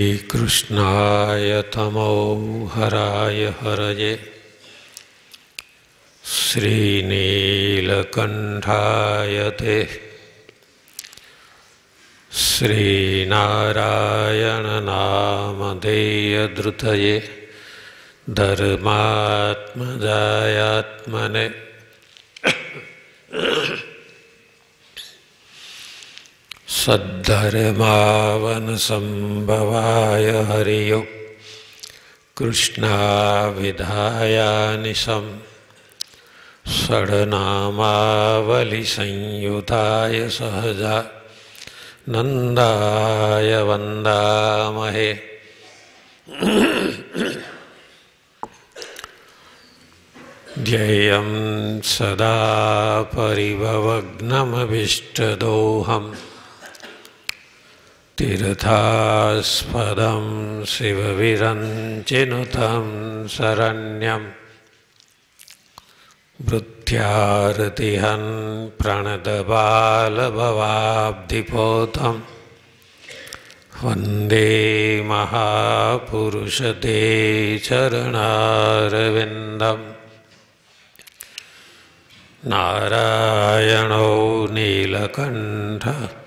શ્રીકૃષ્ણાય તમો હરાય હરજે શ્રીનીલકંઠાય તે શ્રીનારાયણનામધેયધૃતયે ધર્માત્મજાયાત્મને सद्धर्मावनसम्भवाय हरियो कृष्णाविधायानिशं षड्नामावलिसंयुताय सहजा नन्दाय वन्दामहे ध्येयं सदा परिभवग्नमभिष्टदोहम् તીર્થાસ્પદં શિવવિરञ्चिनुतं શરણ્યમ વૃદ્ધ્યારતિહન પ્રણદબાલભવાબ્ધિપોતમ વંદે મહાપુરુષતે ચરણારવિંદમ નારાયણો નીલકંઠ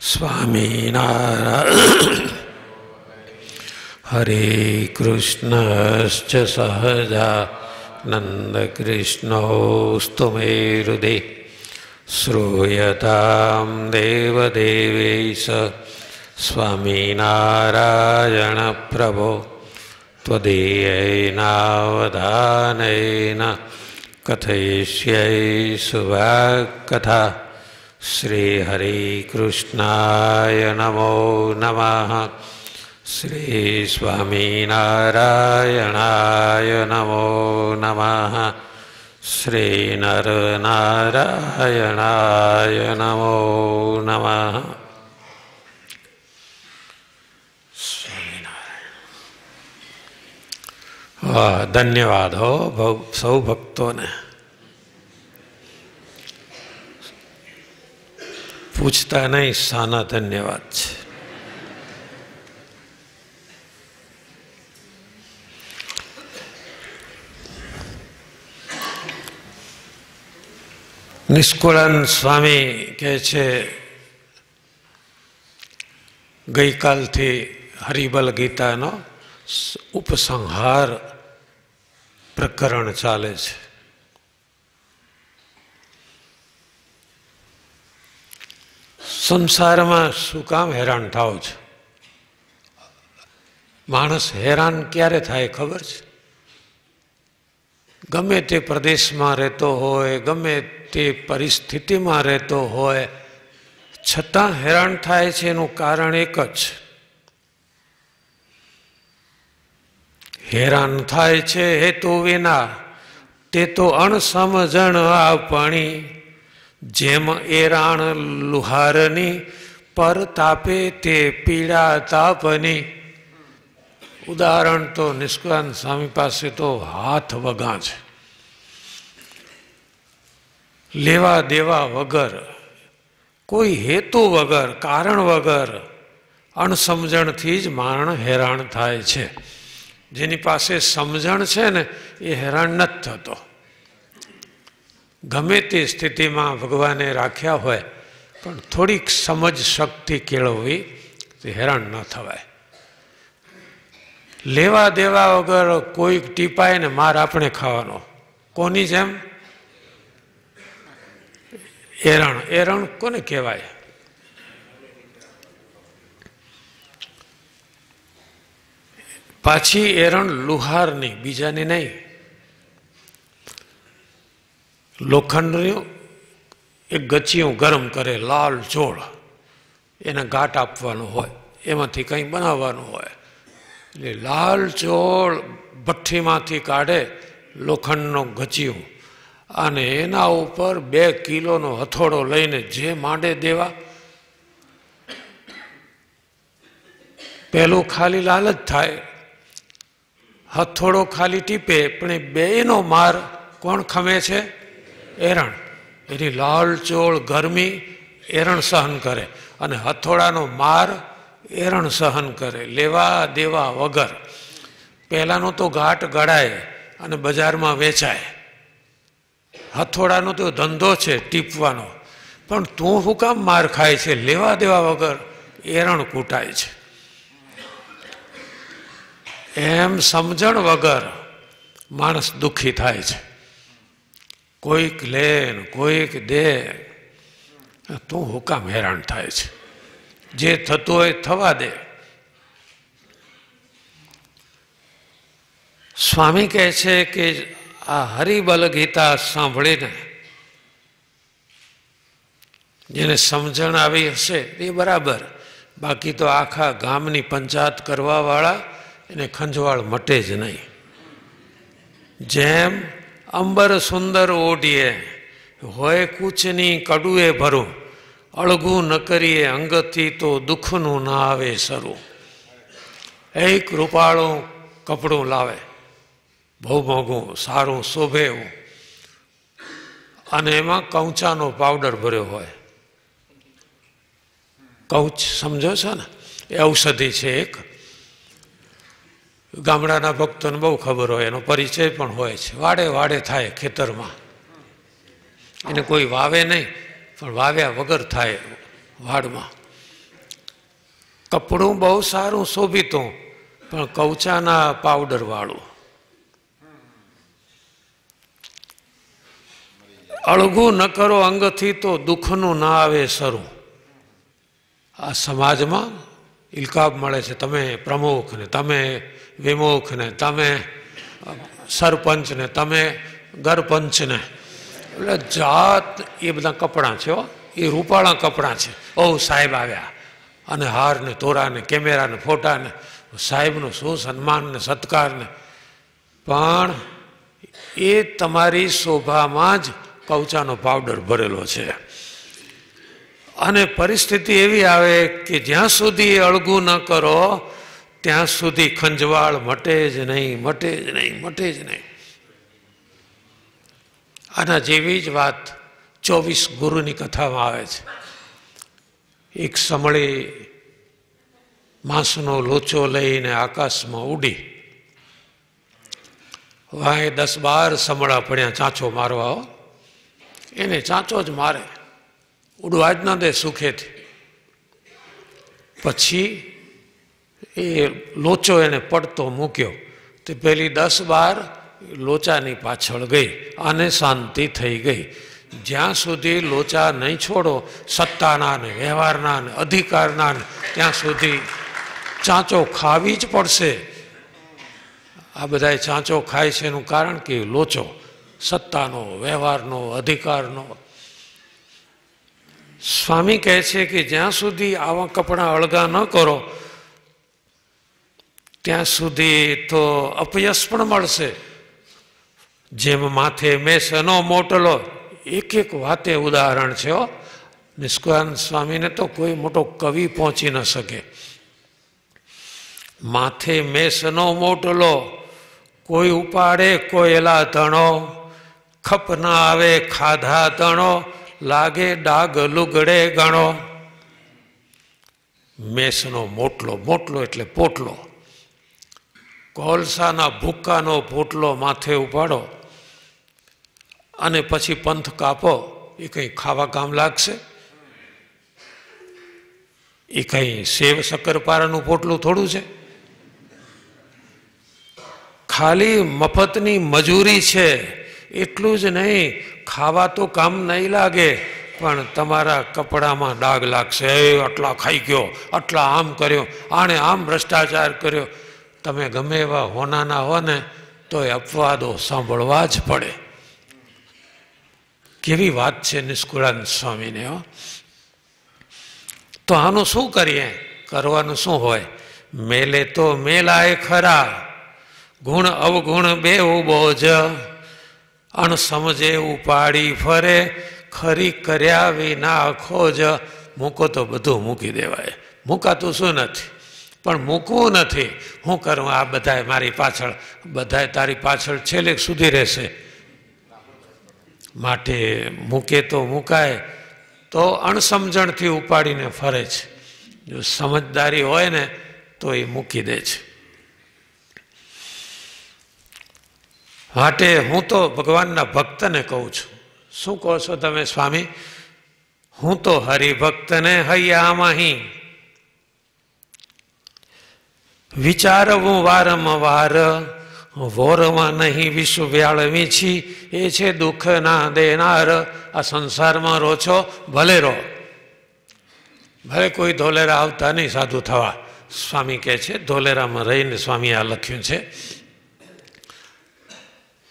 સ્વામિનારાયણ હરે કૃષ્ણશ્ચ સહજા નંદકૃષ્ણસ્તુ મે હૃદય શ્રૂયતા દેવદેવેશ સ્વામિનારાયણ પ્રભો ત્વદીયૈનાવધાનૈન કથયિષ્યૈ સુવાકથા શ્રીહરિકૃષ્ણાય નમો નમઃ શ્રી સ્વામિનારાયણાય નમો નમઃ શ્રી નરનારાયણાય નમો નમઃ ધન્યવાદ હો સૌ ભક્તોને પૂછતા નહીં સાના ધન્યવાદ છે નિષ્કુળાન સ્વામી કહે છે ગઈકાલથી હરિબલ ગીતાનો ઉપસંહાર પ્રકરણ ચાલે છે સંસારમાં શું કામ હેરાન થાવ છો માણસ હેરાન ક્યારે થાય ખબર છે ગમે તે પ્રદેશમાં રહેતો હોય ગમે તે પરિસ્થિતિમાં રહેતો હોય છતાં હેરાન થાય છે એનું કારણ એક જ હેરાન થાય છે હેતુ વિના તે તો અણસમજણ આ પાણી જેમ એરાણ લુહારની પર તાપે તે પીડા તાપની ઉદાહરણ તો નિષ્કાન સ્વામી પાસે તો હાથ વગા છે લેવા દેવા વગર કોઈ હેતુ વગર કારણ વગર અણસમજણથી જ મારણ હેરાન થાય છે જેની પાસે સમજણ છે ને એ હેરાન નથી થતો ગમે તે સ્થિતિમાં ભગવાને રાખ્યા હોય પણ થોડીક સમજ શક્તિ કેળવવી તે હેરાન ન થવાય લેવા દેવા વગર કોઈ ટીપાય ને માર આપણે ખાવાનો કોની જેમ એરણ એરણ કોને કહેવાય પાછી એરણ લુહારની બીજાની નહીં લોખંડ રહ્યું એ ગચિયું ગરમ કરે લાલ ચોળ એને ઘાટ આપવાનો હોય એમાંથી કંઈ બનાવવાનું હોય એટલે લાલ ચોળ ભઠ્ઠીમાંથી કાઢે લોખંડનો ગચિયું અને એના ઉપર બે કિલોનો હથોડો લઈને જે માંડે દેવા પહેલું ખાલી લાલ જ થાય હથોડો ખાલી ટીપે પણ એ બેનો માર કોણ ખમે છે એરણ એની લાલચોળ ગરમી એરણ સહન કરે અને હથોડાનો માર એરણ સહન કરે લેવા દેવા વગર પહેલાંનો તો ઘાટ ગળાય અને બજારમાં વેચાય હથોડાનો તો ધંધો છે ટીપવાનો પણ તું શું કામ માર ખાય છે લેવા દેવા વગર એરણ કૂટાય છે એમ સમજણ વગર માણસ દુઃખી થાય છે કોઈક લે કોઈક દે તું હુકામ હેરાન થાય છે જે થતું હોય થવા દે સ્વામી કહે છે કે આ હરિબલ ગીતા સાંભળીને જેને સમજણ આવી હશે એ બરાબર બાકી તો આખા ગામની પંચાયત કરવાવાળા એને ખંજવાળ મટે જ નહીં જેમ અંબર સુંદર ઓઢીએ હોય કૂચની કડુએ ભરું અળગું ન કરીએ અંગથી તો દુઃખનું ના આવે શરૂ એક રૂપાળું કપડું લાવે બહુ મોંઘું સારું શોભે એવું અને એમાં કૌચાનો પાવડર ભર્યો હોય કૌચ સમજો છો ને એ ઔષધિ છે એક ગામડાના ભક્તોને બહુ ખબર હોય એનો પરિચય પણ હોય છે વાડે વાડે થાય ખેતરમાં એને કોઈ વાવે નહીં પણ વાવ્યા વગર થાય વાડમાં કપડું બહુ સારું શોભીતું પણ કવચાના પાવડર પાવડરવાળું અળગું ન કરો અંગથી તો દુઃખનું ના આવે સરું આ સમાજમાં ઇલકાબ મળે છે તમે પ્રમુખ ને તમે વિમુખને તમે સરપંચને તમે ગરપંચને એટલે જાત એ બધા કપડાં છે એ રૂપાળા કપડાં છે ઓહ સાહેબ આવ્યા અને હારને ને કેમેરાને ફોટાને સાહેબનું શું સન્માન ને સત્કાર પણ એ તમારી શોભામાં જ કવચાનો પાવડર ભરેલો છે અને પરિસ્થિતિ એવી આવે કે જ્યાં સુધી અળગું ન કરો ત્યાં સુધી ખંજવાળ મટે જ નહીં મટે જ નહીં મટે જ નહીં આના જેવી જ વાત ચોવીસ ગુરુની કથામાં આવે છે એક સમળી માંસનો લોચો લઈને આકાશમાં ઉડી વાંહે દસ બાર સમળા પડ્યા ચાંચો મારવા એને ચાંચો જ મારે ઉડવા જ ન દે સુખેથી પછી એ લોચો એને પડતો મૂક્યો તે પેલી દસ બાર લોચાની પાછળ ગઈ અને શાંતિ થઈ ગઈ જ્યાં સુધી લોચા નહીં છોડો સત્તાના ને વ્યવહારના ને અધિકારના ને ત્યાં સુધી ચાંચો ખાવી જ પડશે આ બધા ચાંચો ખાય છે એનું કારણ કે લોચો સત્તાનો વ્યવહારનો અધિકારનો સ્વામી કહે છે કે જ્યાં સુધી આવા કપડાં અળગા ન કરો ત્યાં સુધી તો અપયશ પણ મળશે જેમ માથે મેસનો મોટલો એક એક વાતે ઉદાહરણ છે નિષ્કાન સ્વામીને તો કોઈ મોટો કવિ પહોંચી ન શકે માથે મેસનો મોટલો કોઈ ઉપાડે કોયલા તણો ધણો ખપ ના આવે ખાધા તણો લાગે ડાગ લુગડે ગણો મેસનો મોટલો મોટલો એટલે પોટલો કોલસાના ભૂક્કાનો પોટલો માથે ઉપાડો અને પછી પંથ કાપો એ કંઈ ખાવા કામ લાગશે એ કંઈ સેવ શક્કરપારાનું પોટલું થોડું છે ખાલી મફતની મજૂરી છે એટલું જ નહીં ખાવા તો કામ નહીં લાગે પણ તમારા કપડામાં ડાઘ લાગશે એ આટલા ખાઈ ગયો આટલા આમ કર્યો આણે આમ ભ્રષ્ટાચાર કર્યો તમે ગમે એવા હોનાના હો ને તો એ અપવાદો સાંભળવા જ પડે કેવી વાત છે નિષ્કુળાનંદ સ્વામીને હો તો આનું શું કરીએ કરવાનું શું હોય મેલે તો મેલાય ખરા ગુણ અવગુણ બે બોજ અણ સમજે ઉપાડી ફરે ખરી કર્યા વિના ખોજ મૂકો તો બધું મૂકી દેવાય મૂકાતું શું નથી પણ મૂકવું નથી હું કરું આ બધાએ મારી પાછળ બધાએ તારી પાછળ છેલ્લે સુધી રહેશે માટે મૂકે તો મૂકાય તો અણસમજણથી ઉપાડીને ફરે છે જો સમજદારી હોય ને તો એ મૂકી દે છે માટે હું તો ભગવાનના ભક્તને કહું છું શું કહો છો તમે સ્વામી હું તો હરિભક્તને હૈયામાં અહીં વિચારવું વારંવાર વોરવા નહીં વિશ્વ વ્યાળવી છી એ છે દુઃખ ના દેનાર આ સંસારમાં રહો છો ભલે રહો ભલે કોઈ ધોલેરા આવતા નહીં સાધુ થવા સ્વામી કહે છે ધોલેરામાં રહીને સ્વામી આ લખ્યું છે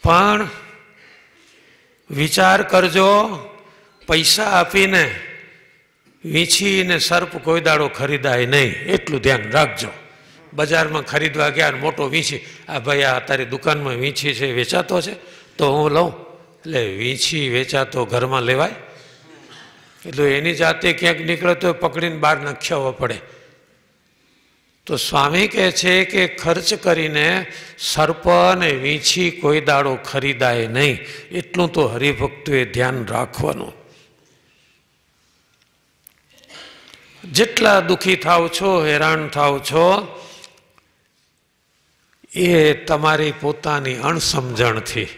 પણ વિચાર કરજો પૈસા આપીને વીંછીને સર્પ કોઈ દાડો ખરીદાય નહીં એટલું ધ્યાન રાખજો બજારમાં ખરીદવા ગયા અને મોટો વીંછી આ ભાઈ આ તારી દુકાનમાં વીંછી છે વેચાતો છે તો હું લઉં એટલે વીંછી વેચાતો ઘરમાં લેવાય એટલે એની જાતે ક્યાંક નીકળે તો પકડીને બહાર નખ્યાવો પડે તો સ્વામી કહે છે કે ખર્ચ કરીને સર્પ અને વીંછી કોઈ દાડો ખરીદાય નહીં એટલું તો હરિભક્તોએ ધ્યાન રાખવાનું જેટલા દુઃખી થાવ છો હેરાન થાવ છો એ તમારી પોતાની અણસમજણથી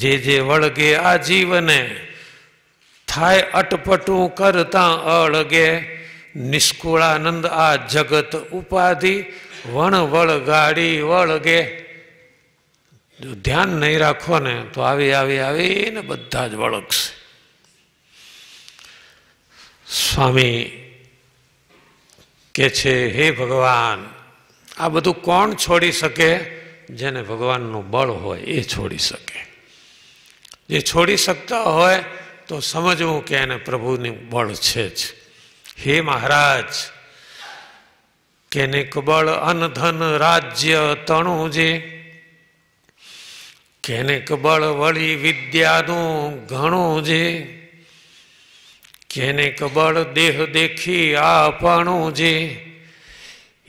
જે જે વળગે આ જીવને થાય અટપટું કરતા અળગે નિષ્કુળાનંદ આ જગત ઉપાધિ વણ વળગાડી વળગે જો ધ્યાન નહીં રાખો ને તો આવી આવી આવીને બધા જ વળગશે સ્વામી કે છે હે ભગવાન આ બધું કોણ છોડી શકે જેને ભગવાનનું બળ હોય એ છોડી શકે જે છોડી શકતા હોય તો સમજવું કે એને પ્રભુની બળ છે જ હે મહારાજ કેને કબળ અનધન રાજ્ય તણું જે કેને કબળ વળી વિદ્યાનું ઘણું જે કેને કબળ દેહ દેખી આપણું જે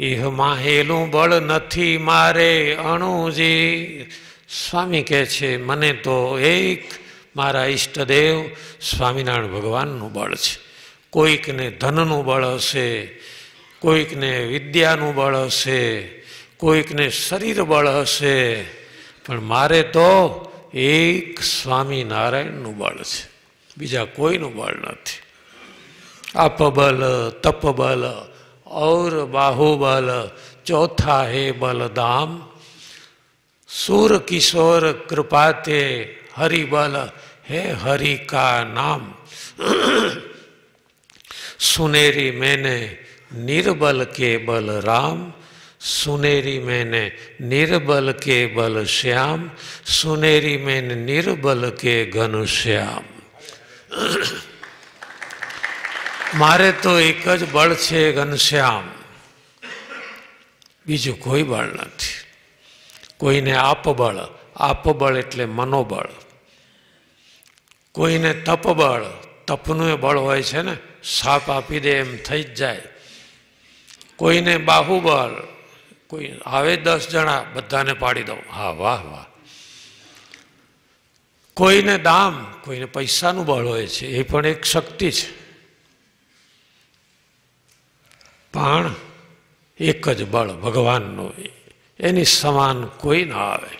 ઇહ માહેલું બળ નથી મારે અણુજી સ્વામી કહે છે મને તો એક મારા ઈષ્ટદેવ સ્વામિનારાયણ ભગવાનનું બળ છે કોઈકને ધનનું બળ હશે કોઈકને વિદ્યાનું બળ હશે કોઈકને શરીર બળ હશે પણ મારે તો એક સ્વામિનારાયણનું બળ છે બીજા કોઈનું બળ નથી આપબલ તપબલ और बाहुबल चौथा है बलदाम सूर किशोर कृपाते हरि बल है हरि का नाम सुनेरी मैंने निर्बल के बल राम सुनेरी मैंने निर्बल के बल श्याम सुनेरी मैंने निर्बल के घन श्याम મારે તો એક જ બળ છે ઘનશ્યામ બીજું કોઈ બળ નથી કોઈને આપબળ આપબળ એટલે મનોબળ કોઈને તપબળ તપનું એ બળ હોય છે ને સાપ આપી દે એમ થઈ જ જાય કોઈને બાહુબળ કોઈ આવે દસ જણા બધાને પાડી દઉં હા વાહ વાહ કોઈને દામ કોઈને પૈસાનું બળ હોય છે એ પણ એક શક્તિ છે પણ એક જ બળ ભગવાનનું એની સમાન કોઈ ન આવે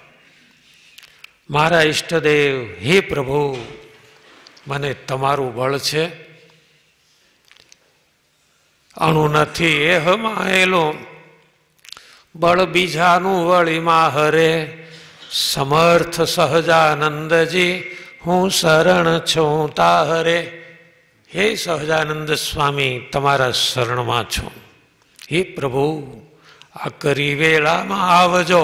મારા ઈષ્ટદેવ હે પ્રભુ મને તમારું બળ છે અણુ નથી એ હમાયેલું બળ બીજાનું વળીમાં હરે સમર્થ સહજાનંદજી હું શરણ છું તા હરે હે સહજાનંદ સ્વામી તમારા શરણમાં છો હે પ્રભુ આ કરી વેળામાં આવજો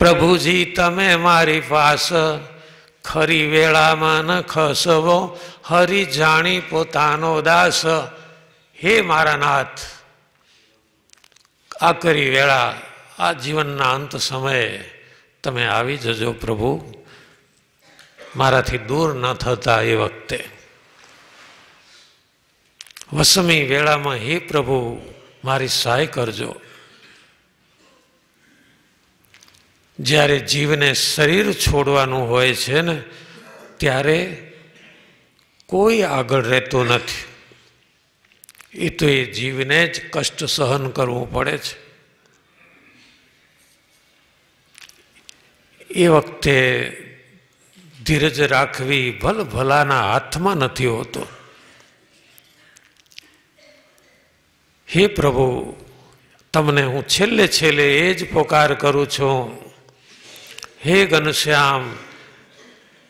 પ્રભુજી તમે મારી પાસ ખરી વેળામાં ન ખસવો હરી જાણી પોતાનો દાસ હે મારા નાથ આ કરી વેળા આ જીવનના અંત સમયે તમે આવી જજો પ્રભુ મારાથી દૂર ન થતા એ વખતે વસમી વેળામાં હે પ્રભુ મારી સહાય કરજો જ્યારે જીવને શરીર છોડવાનું હોય છે ને ત્યારે કોઈ આગળ રહેતું નથી એ તો એ જીવને જ કષ્ટ સહન કરવું પડે છે એ વખતે ધીરજ રાખવી ભલ ભલાના હાથમાં નથી હોતો હે પ્રભુ તમને હું છેલ્લે છેલ્લે એ જ પોકાર કરું છું હે ઘનશ્યામ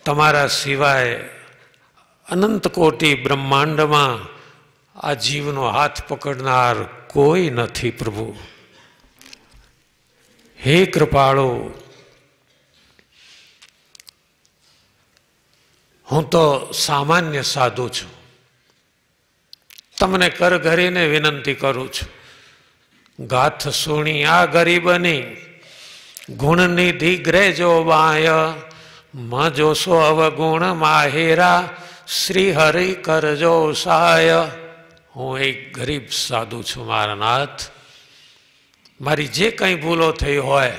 તમારા સિવાય અનંત કોટી બ્રહ્માંડમાં આ જીવનો હાથ પકડનાર કોઈ નથી પ્રભુ હે કૃપાળો હું તો સામાન્ય સાધુ છું તમને કર ઘરીને વિનંતી કરું છું ગાથ સુણી આ ગરીબની ગુણની ગુણનિધિ જો બાય મ જોશો અવગુણ માહેરા શ્રી હરિ કરજો સાય હું એક ગરીબ સાધુ છું મારા નાથ મારી જે કંઈ ભૂલો થઈ હોય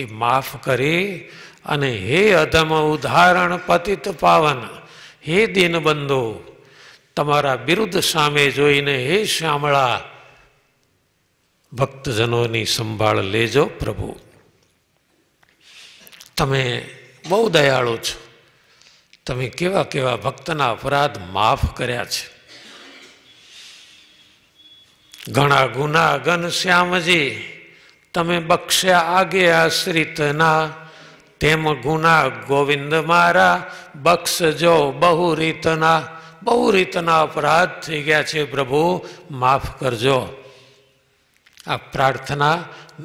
એ માફ કરી અને હે અધમ ઉદાહરણ પતિત પાવન હે દિનબંધો તમારા બિરુદ્ધ સામે જોઈને હે શ્યામળા ભક્તજનોની સંભાળ લેજો પ્રભુ તમે બહુ દયાળુ છો તમે કેવા કેવા ભક્તના અપરાધ માફ કર્યા છે ઘણા ગુના ઘન શ્યામજી તમે બક્ષ્યા આગે આશ્રિતના તેમ ગુના ગોવિંદ મારા બક્ષજો બહુ રીતના બહુ રીતના અપરાધ થઈ ગયા છે પ્રભુ માફ કરજો આ પ્રાર્થના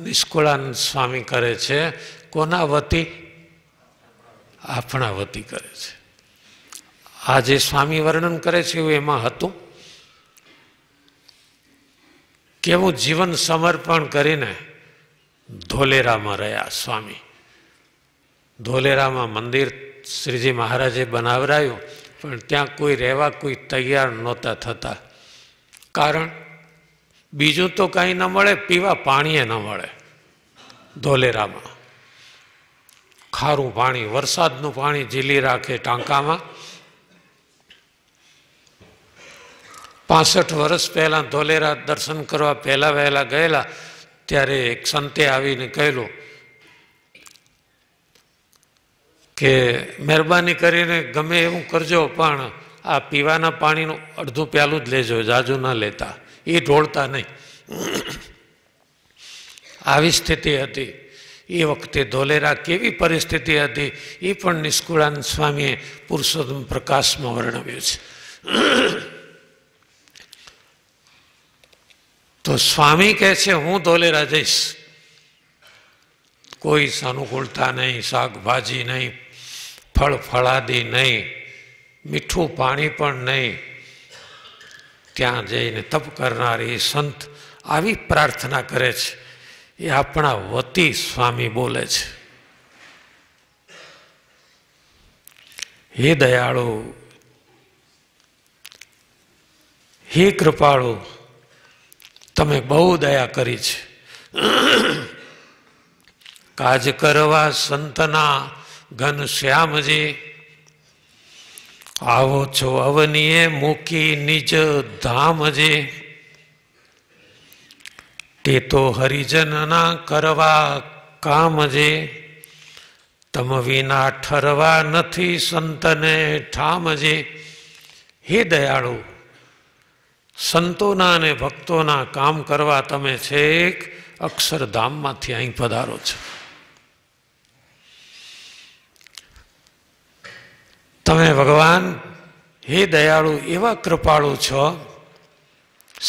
નિષ્કુળાનંદ સ્વામી કરે છે કોના વતી આપણા વતી કરે છે આ જે સ્વામી વર્ણન કરે છે એવું એમાં હતું કેવું જીવન સમર્પણ કરીને ધોલેરામાં રહ્યા સ્વામી ધોલેરામાં મંદિર શ્રીજી મહારાજે બનાવરાયું પણ ત્યાં કોઈ રહેવા કોઈ તૈયાર નહોતા થતા કારણ બીજું તો કાંઈ ન મળે પીવા પાણીએ ન મળે ધોલેરામાં ખારું પાણી વરસાદનું પાણી ઝીલી રાખે ટાંકામાં પાસઠ વર્ષ પહેલાં ધોલેરા દર્શન કરવા પહેલાં વહેલાં ગયેલા ત્યારે એક સંતે આવીને કહેલું કે મહેરબાની કરીને ગમે એવું કરજો પણ આ પીવાના પાણીનું અડધું પ્યાલું જ લેજો જાજુ ન લેતા એ ઢોળતા નહીં આવી સ્થિતિ હતી એ વખતે ધોલેરા કેવી પરિસ્થિતિ હતી એ પણ નિષ્કુળાન સ્વામીએ પુરુષોત્તમ પ્રકાશમાં વર્ણવ્યું છે તો સ્વામી કહે છે હું ધોલેરા જઈશ કોઈ સાનુકૂળતા નહીં શાકભાજી નહીં ફળ ફળાદી નહીં મીઠું પાણી પણ નહીં ત્યાં જઈને તપ કરનારી સંત આવી પ્રાર્થના કરે છે એ આપણા વતી સ્વામી બોલે છે હે દયાળુ હે કૃપાળુ તમે બહુ દયા કરી છે કાજ કરવા સંતના ઘનશ્યામજી આવો છો અવનીએ મૂકી નિજ ધામજી તે તો હરિજનના કરવા કામજે તમ વિના ઠરવા નથી સંતને ઠામજે હે દયાળુ સંતોના અને ભક્તોના કામ કરવા તમે છેક અક્ષરધામમાંથી અહીં પધારો છો તમે ભગવાન હે દયાળુ એવા કૃપાળુ છો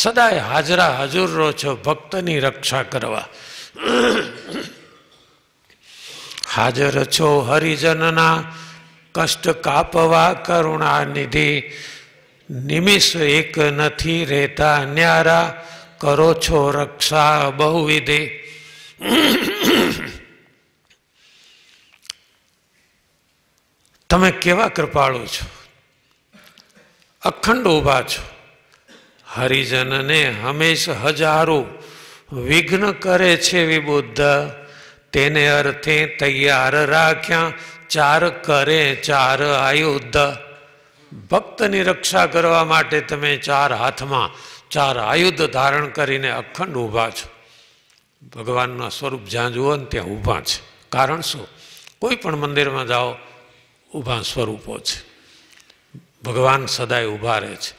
સદાય હાજરા હાજર રહો છો ભક્તની રક્ષા કરવા હાજર છો હરિજનના કષ્ટ કાપવા કરુણા નિધિ નિમિષ એક નથી રહેતા ન્યારા કરો છો રક્ષા બહુવિધે તમે કેવા કૃપાળુ છો અખંડ ઊભા છો હરિજનને હંમેશ હજારો વિઘ્ન કરે છે વિબુદ્ધ તેને અર્થે તૈયાર રાખ્યા ચાર કરે ચાર આયુધ ભક્તની રક્ષા કરવા માટે તમે ચાર હાથમાં ચાર આયુધ ધારણ કરીને અખંડ ઊભા છો ભગવાનના સ્વરૂપ જ્યાં જુઓ ને ત્યાં ઊભા છે કારણ શું કોઈ પણ મંદિરમાં જાઓ ઊભા સ્વરૂપો છે ભગવાન સદાય ઊભા રહે છે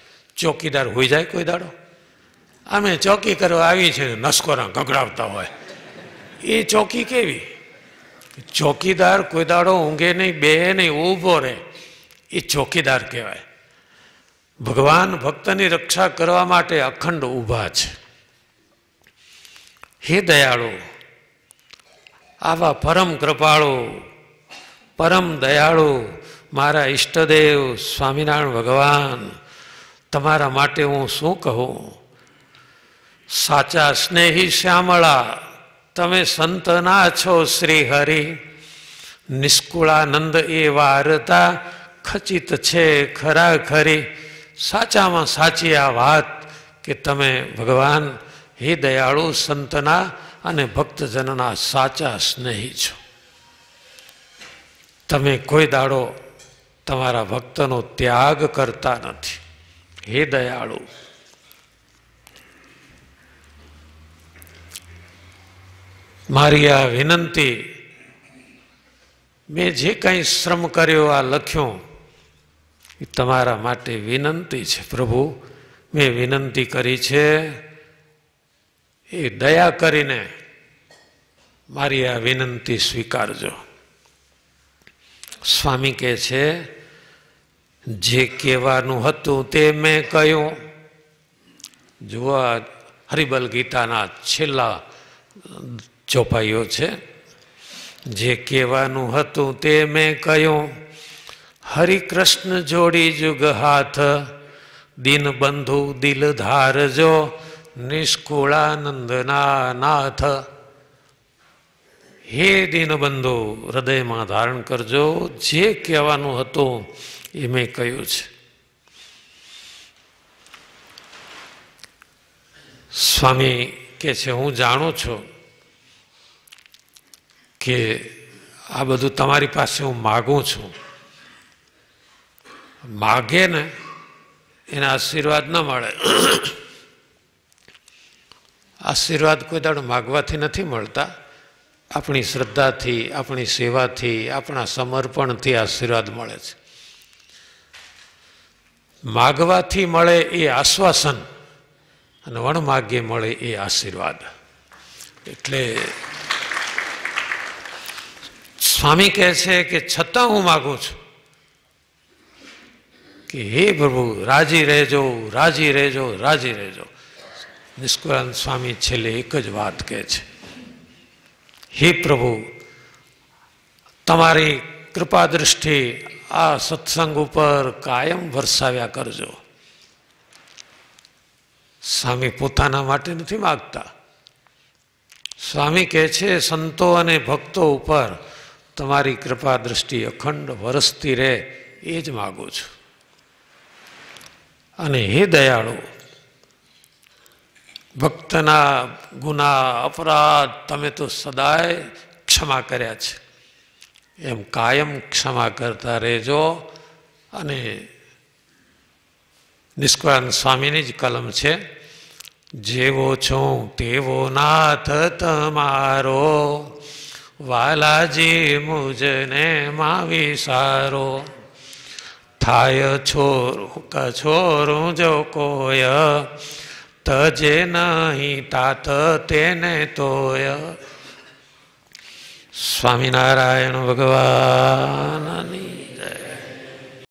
ચોકીદાર હોઈ જાય કોઈ દાડો અમે ચોકી કરવા આવી છે નસકોરા ગગડાવતા હોય એ ચોકી કેવી ચોકીદાર કોઈ દાડો ઊંઘે નહીં બે નહીં ઊભો રહે એ ચોકીદાર કહેવાય ભગવાન ભક્તની રક્ષા કરવા માટે અખંડ ઊભા છે હે દયાળુ આવા પરમ કૃપાળુ પરમ દયાળુ મારા ઈષ્ટદેવ સ્વામિનારાયણ ભગવાન તમારા માટે હું શું કહું સાચા સ્નેહી શ્યામળા તમે સંતના છો શ્રી હરિ નિષ્કુળાનંદ એ વારતા ખચિત છે ખરા ખરી સાચામાં સાચી આ વાત કે તમે ભગવાન હે દયાળુ સંતના અને ભક્તજનના સાચા સ્નેહી છો તમે કોઈ દાડો તમારા ભક્તનો ત્યાગ કરતા નથી હે દયાળુ મારી આ વિનંતી મેં જે કાંઈ શ્રમ કર્યો આ લખ્યું એ તમારા માટે વિનંતી છે પ્રભુ મેં વિનંતી કરી છે એ દયા કરીને મારી આ વિનંતી સ્વીકારજો સ્વામી કહે છે જે કહેવાનું હતું તે મેં કહ્યું જુઓ હરિબલ ગીતાના છેલ્લા ચોપાઈઓ છે જે કહેવાનું હતું તે મેં કહ્યું હરિકૃષ્ણ જોડી જુગ હાથ દિનબંધુ દિલધાર જો નિષ્કુળાનંદના નાથ હે દીનબંધો હૃદયમાં ધારણ કરજો જે કહેવાનું હતું એ મેં કહ્યું છે સ્વામી કે છે હું જાણું છું કે આ બધું તમારી પાસે હું માગું છું માગે ને એને આશીર્વાદ ન મળે આશીર્વાદ કોઈ દાડો માગવાથી નથી મળતા આપણી શ્રદ્ધાથી આપણી સેવાથી આપણા સમર્પણથી આશીર્વાદ મળે છે માગવાથી મળે એ આશ્વાસન અને વણમાગ્યે મળે એ આશીર્વાદ એટલે સ્વામી કહે છે કે છતાં હું માગું છું કે હે પ્રભુ રાજી રહેજો રાજી રહેજો રાજી રહેજો નિષ્કુરાંત સ્વામી છેલ્લે એક જ વાત કહે છે હે પ્રભુ તમારી કૃપા દૃષ્ટિ આ સત્સંગ ઉપર કાયમ વરસાવ્યા કરજો સ્વામી પોતાના માટે નથી માગતા સ્વામી કહે છે સંતો અને ભક્તો ઉપર તમારી કૃપા દૃષ્ટિ અખંડ વરસતી રહે એ જ માગું છું અને હે દયાળુ ભક્તના ગુના અપરાધ તમે તો સદાય ક્ષમા કર્યા છે એમ કાયમ ક્ષમા કરતા રહેજો અને નિષ્કળાન સ્વામીની જ કલમ છે જેવો છું તેવો નાથ તમારો વાલાજી મુજને માવી સારો થાય છોરું કછોરું જો કોય તજે નહીં તાત તેને તોય સ્વામિનારાયણ ભગવાનની